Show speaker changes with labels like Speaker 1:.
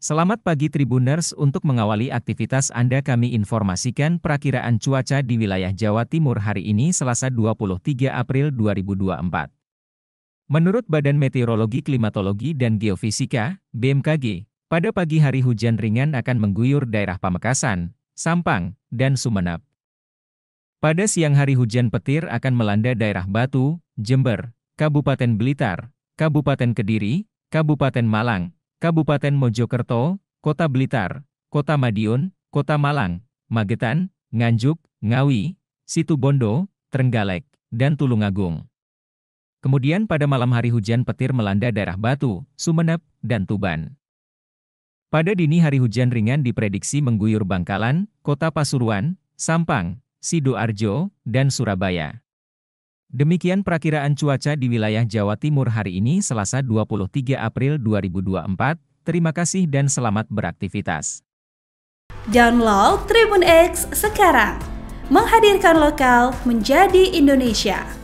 Speaker 1: Selamat pagi Tribuners untuk mengawali aktivitas Anda kami informasikan perakiraan cuaca di wilayah Jawa Timur hari ini Selasa 23 April 2024. Menurut Badan Meteorologi Klimatologi dan Geofisika, BMKG, pada pagi hari hujan ringan akan mengguyur daerah Pamekasan, Sampang, dan Sumenep. Pada siang hari hujan petir akan melanda daerah Batu, Jember, Kabupaten Blitar, Kabupaten Kediri, Kabupaten Malang, Kabupaten Mojokerto, Kota Blitar, Kota Madiun, Kota Malang, Magetan, Nganjuk, Ngawi, Situbondo, Trenggalek, dan Tulungagung. Kemudian pada malam hari hujan petir melanda daerah Batu, Sumenep, dan Tuban. Pada dini hari hujan ringan diprediksi mengguyur Bangkalan, Kota Pasuruan, Sampang, Sidoarjo, dan Surabaya. Demikian perakiraan cuaca di wilayah Jawa Timur hari ini Selasa 23 April 2024. Terima kasih dan selamat beraktivitas.
Speaker 2: Download Tribun X sekarang. Menghadirkan lokal menjadi Indonesia.